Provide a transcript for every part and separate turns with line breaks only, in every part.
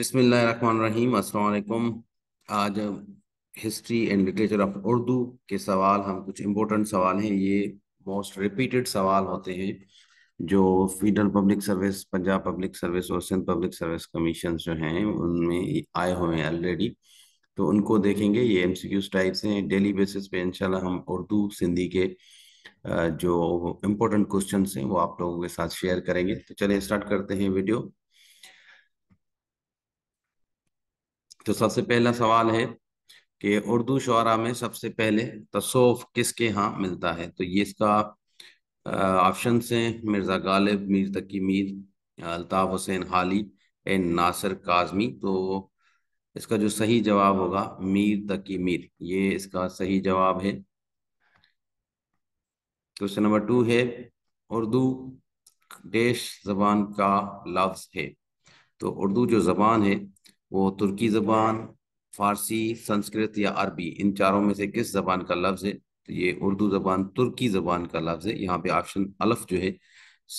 बिसमीम अस्सलाम आज history and literature of Urdu के सवाल हम कुछ इम्पोर्टेंट सवाल हैं ये मोस्ट रिपीटेड सवाल होते हैं जो federal public service Punjab public service और सिंध पब्लिक सर्विस कमीशन जो हैं उनमें आए हुए हैं ऑलरेडी तो उनको देखेंगे ये एम सी क्यूज टाइप्स हैं डेली बेसिस पे इंशाल्लाह हम उर्दू सिंधी के जो इम्पोर्टेंट क्वेश्चन हैं वो आप लोगों के साथ शेयर करेंगे तो चले स्टार्ट करते हैं वीडियो तो सबसे पहला सवाल है कि उर्दू शुरा में सबसे पहले तसोफ किसके यहाँ मिलता है तो ये इसका ऑप्शन से मिर्ज़ा गालिब मीर तकी मीर अलताफ़ हुसैन हाली एंड नासिर काजमी तो इसका जो सही जवाब होगा मीर तकी मीर ये इसका सही जवाब है क्वेश्चन नंबर टू है उर्दू देश जबान का लफ्ज़ है तो उर्दू जो ज़बान है वो तुर्की ज़बान फारसी संस्कृत या अरबी इन चारों में से किस ज़बान का लफ्ज़ है तो ये उर्दू ज़बान तुर्की ज़बान का लफ्ज़ है यहाँ पे ऑप्शन अलफ जो है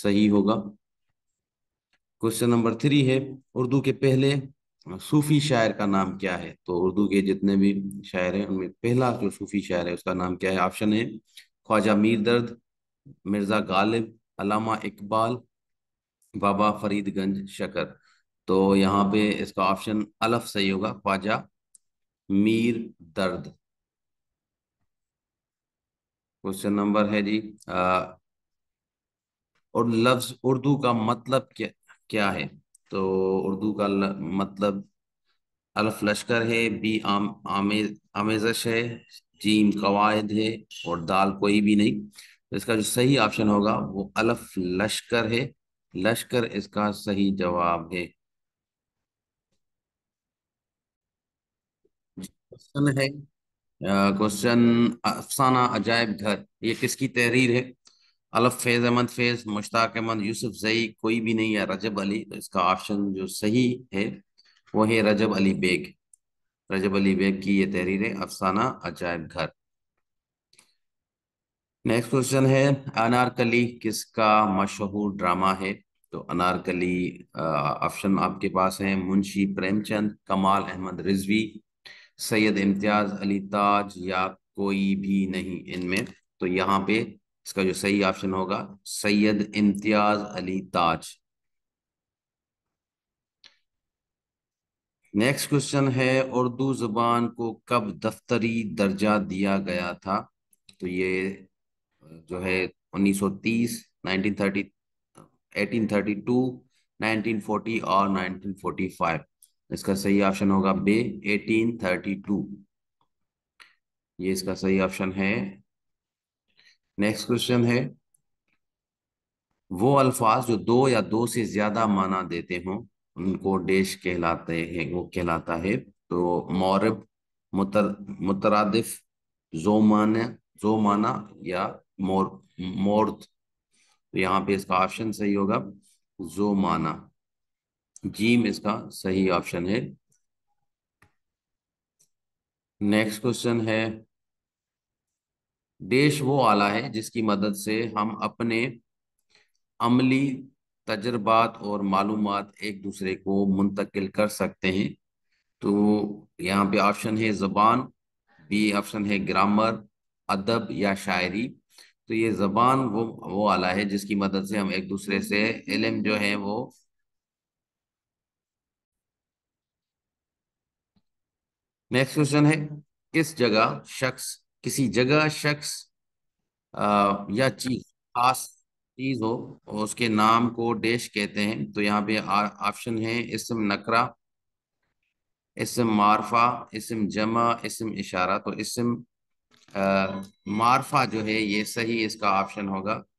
सही होगा क्वेश्चन नंबर थ्री है उर्दू के पहले सूफी शायर का नाम क्या है तो उर्दू के जितने भी शायर हैं उनमें पहला जो सूफी शायर है उसका नाम क्या है ऑप्शन है ख्वाजा मीर दर्द मिर्ज़ा गालिब अलामा इकबाल बाबा फरीदगंज शकर तो यहाँ पे इसका ऑप्शन अलफ सही होगा ख्वाजा मीर दर्द क्वेश्चन नंबर है जी आ, और लफ्ज उर्दू का मतलब क्या क्या है तो उर्दू का ल, मतलब अल्फ लश्कर है बी आम आमे आमेजश है जीम कवायद है और दाल कोई भी नहीं तो इसका जो सही ऑप्शन होगा वो अल्फ लश्कर है लश्कर इसका सही जवाब है क्वेश्चन है क्वेश्चन अफसाना अजायब घर ये किसकी तहरीर है अलफ फैज अहमद फैज मुश्ताक अहमद यूसुफ जई कोई भी नहीं है रजब अली तो इसका ऑप्शन जो सही है वो है रजब अली बेग रजब अली बेग की ये तहरीर है अफसाना अजायब घर नेक्स्ट क्वेश्चन है अनारकली किसका मशहूर ड्रामा है तो अनारकली ऑप्शन आपके पास है मुंशी प्रेमचंद कमाल अहमद रिजवी सैयद इम्तियाज़ अली ताज या कोई भी नहीं इनमें तो यहाँ पे इसका जो सही ऑप्शन होगा सैयद इम्तियाज़ अली ताज नेक्स्ट क्वेश्चन है उर्दू जुबान को कब दफ्तरी दर्जा दिया गया था तो ये जो है 1930, 1930, 1832, 1940 और 1945 इसका सही ऑप्शन होगा बे 1832 ये इसका सही ऑप्शन है नेक्स्ट क्वेश्चन है वो अल्फाज जो दो या दो से ज्यादा माना देते हों उनको डेश कहलाते हैं वो कहलाता है तो मौरब मुतर मुतरदिफ जो माना या मोर मोर्थ तो यहाँ पे इसका ऑप्शन सही होगा जो माना जीम इसका सही ऑप्शन है नेक्स्ट क्वेश्चन है देश वो आला है जिसकी मदद से हम अपने अमली तजर्बात और मालूम एक दूसरे को मुंतकिल कर सकते हैं तो यहाँ पे ऑप्शन है ज़बान बी ऑप्शन है ग्रामर अदब या शायरी तो ये ज़बान वो वो आला है जिसकी मदद से हम एक दूसरे से इलम जो है वो नेक्स्ट क्वेश्चन है किस जगह शख्स किसी जगह शख्स या चीज खास चीज हो उसके नाम को डेश कहते हैं तो यहाँ पे ऑप्शन है इसम नकरा इसम मारफा इसम जमा इसम इशारा तो इसम आ, मारफा जो है ये सही इसका ऑप्शन होगा